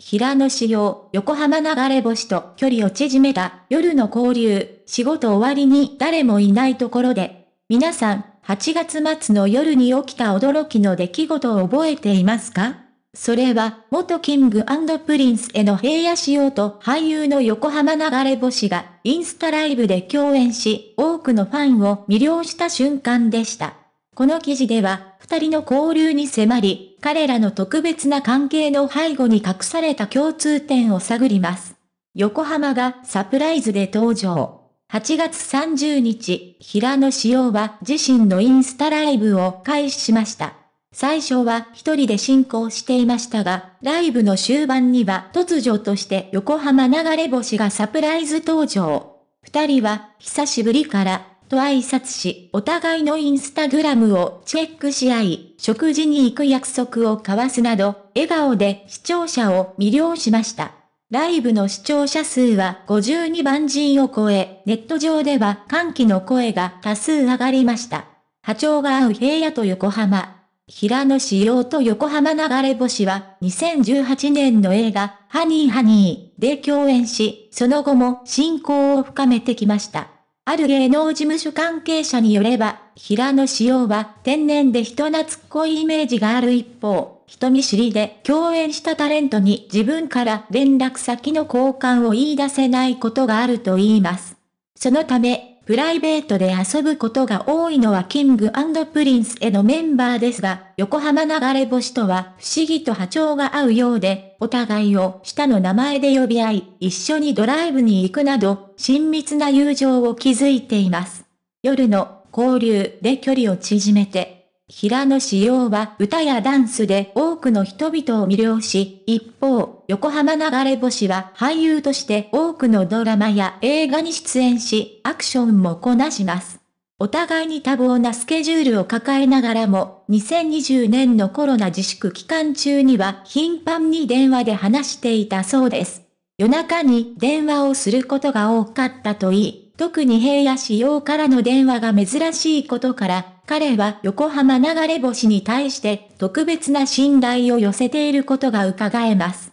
平野紫耀、横浜流れ星と距離を縮めた夜の交流、仕事終わりに誰もいないところで、皆さん、8月末の夜に起きた驚きの出来事を覚えていますかそれは、元キングプリンスへの平野仕様と俳優の横浜流れ星がインスタライブで共演し、多くのファンを魅了した瞬間でした。この記事では、二人の交流に迫り、彼らの特別な関係の背後に隠された共通点を探ります。横浜がサプライズで登場。8月30日、平野紫耀は自身のインスタライブを開始しました。最初は一人で進行していましたが、ライブの終盤には突如として横浜流れ星がサプライズ登場。二人は久しぶりからと挨拶し、お互いのインスタグラムをチェックし合い、食事に行く約束を交わすなど、笑顔で視聴者を魅了しました。ライブの視聴者数は52万人を超え、ネット上では歓喜の声が多数上がりました。波長が合う平野と横浜。平野仕様と横浜流れ星は2018年の映画ハニーハニーで共演し、その後も親交を深めてきました。ある芸能事務所関係者によれば、平野紫耀は天然で人懐っこいイメージがある一方、人見知りで共演したタレントに自分から連絡先の交換を言い出せないことがあると言います。そのため、プライベートで遊ぶことが多いのはキングプリンスへのメンバーですが、横浜流れ星とは不思議と波長が合うようで、お互いを下の名前で呼び合い、一緒にドライブに行くなど、親密な友情を築いています。夜の交流で距離を縮めて、平野紫耀は歌やダンスで多くの人々を魅了し、一方、横浜流れ星は俳優として多くのドラマや映画に出演し、アクションもこなします。お互いに多忙なスケジュールを抱えながらも、2020年のコロナ自粛期間中には頻繁に電話で話していたそうです。夜中に電話をすることが多かったといい、特に平野市用からの電話が珍しいことから、彼は横浜流れ星に対して特別な信頼を寄せていることが伺えます。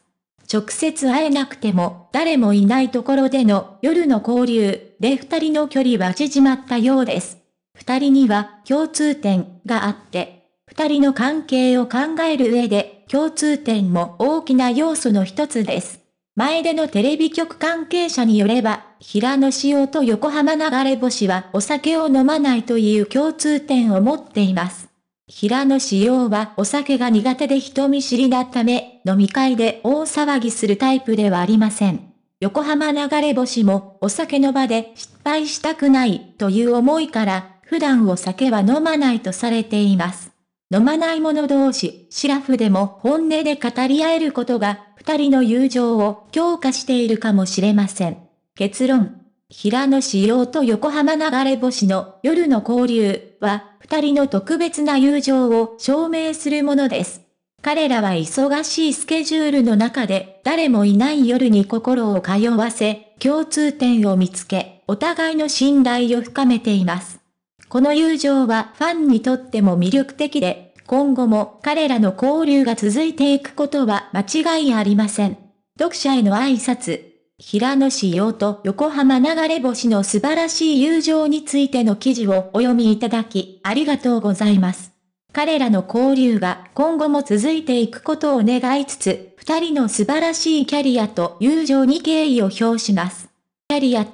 直接会えなくても誰もいないところでの夜の交流で二人の距離は縮まったようです。二人には共通点があって、二人の関係を考える上で共通点も大きな要素の一つです。前でのテレビ局関係者によれば、平野紫耀と横浜流れ星はお酒を飲まないという共通点を持っています。平野紫耀はお酒が苦手で人見知りだっため、飲み会で大騒ぎするタイプではありません。横浜流れ星もお酒の場で失敗したくないという思いから、普段お酒は飲まないとされています。飲まない者同士、シラフでも本音で語り合えることが、二人の友情を強化しているかもしれません。結論。平野紫耀と横浜流れ星の夜の交流は、二人の特別な友情を証明するものです。彼らは忙しいスケジュールの中で、誰もいない夜に心を通わせ、共通点を見つけ、お互いの信頼を深めています。この友情はファンにとっても魅力的で、今後も彼らの交流が続いていくことは間違いありません。読者への挨拶。平野紫耀と横浜流れ星の素晴らしい友情についての記事をお読みいただき、ありがとうございます。彼らの交流が今後も続いていくことを願いつつ、二人の素晴らしいキャリアと友情に敬意を表します。キャリア